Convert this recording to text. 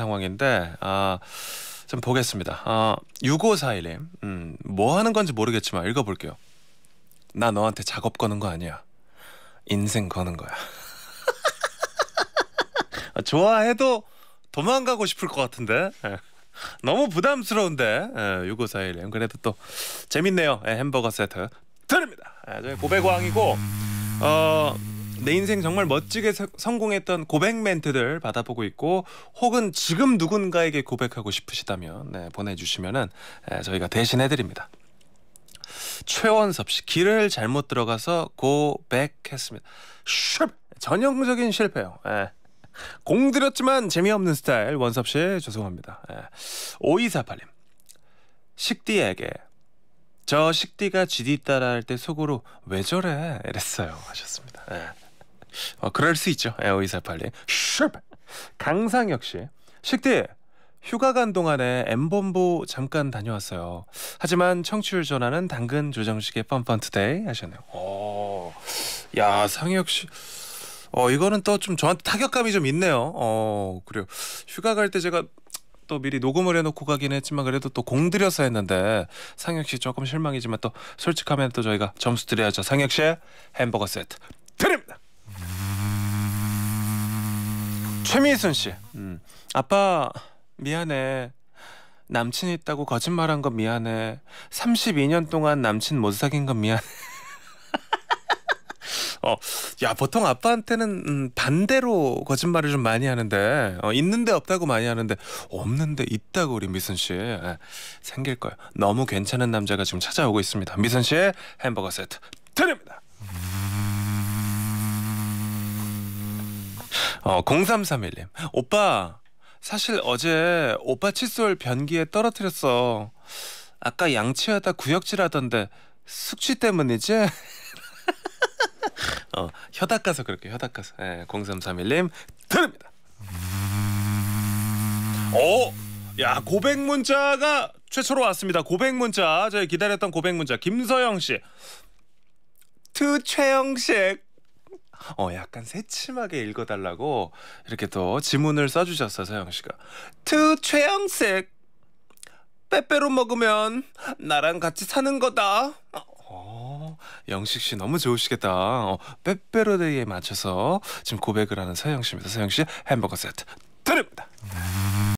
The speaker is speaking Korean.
상황인데 아, 좀 보겠습니다. 아, 6541님 음, 뭐 하는 건지 모르겠지만 읽어볼게요. 나 너한테 작업 거는 거 아니야. 인생 거는 거야. 아, 좋아해도 도망가고 싶을 것 같은데 예. 너무 부담스러운데 6541님 예, 그래도 또 재밌네요 예, 햄버거 세트 드립니다 고백왕이고 어내 인생 정말 멋지게 성공했던 고백 멘트들 받아보고 있고 혹은 지금 누군가에게 고백하고 싶으시다면 네, 보내주시면은 네, 저희가 대신해드립니다. 최원섭 씨 길을 잘못 들어가서 고백했습니다. 쉽 전형적인 실패요. 네. 공들였지만 재미없는 스타일 원섭 씨 죄송합니다. 오이사4 8님 식디에게 저 식디가 GD 따라 할 때 속으로 왜 저래 이랬어요 하셨습니다. 예. 어, 그럴 수 있죠. 에어이4 8 0슈 강상혁 씨. 식대 휴가 간 동안에 엠본보 잠깐 다녀왔어요. 하지만 청취율 전화는 당근 조정식의 펀펀투데이 하셨네요. 오, 어, 야 상혁 씨. 어 이거는 또 좀 저한테 타격감이 좀 있네요. 어 그래요. 휴가 갈 때 제가 또 미리 녹음을 해놓고 가긴 했지만 그래도 또 공들여서 했는데 상혁 씨 조금 실망이지만 또 솔직하면 또 저희가 점수 드려야죠. 상혁 씨의 햄버거 세트 최미순 씨. 음. 아빠 미안해. 남친 있다고 거짓말한 건 미안해. 32년 동안 남친 못 사귄 건 미안해. 어, 야 보통 아빠한테는 음, 반대로 거짓말을 좀 많이 하는데 어, 있는데 없다고 많이 하는데 없는데 있다고 우리 미선 씨 에, 예, 생길 거예요. 너무 괜찮은 남자가 지금 찾아오고 있습니다. 미선 씨의 햄버거 세트 어, 0331님. 오빠, 사실 어제 오빠 칫솔 변기에 떨어뜨렸어. 아까 양치하다 구역질 하던데 숙취 때문이지? 어, 혀닦아서 그렇게 혀닦아서. 예, 0331님 드립니다. 오! 어, 야, 고백 문자가 최초로 왔습니다. 고백 문자. 저희 기다렸던 고백 문자. 김서영 씨. 투 최영식. 어 약간 새침하게 읽어달라고 이렇게 또 지문을 써주셨어 서영 씨가 투 최영색 빼빼로 먹으면 나랑 같이 사는 거다. 어, 영식 씨 너무 좋으시겠다. 어, 빼빼로데이에 맞춰서 지금 고백을 하는 서영 씨입니다. 서영 씨 햄버거 세트 드립니다.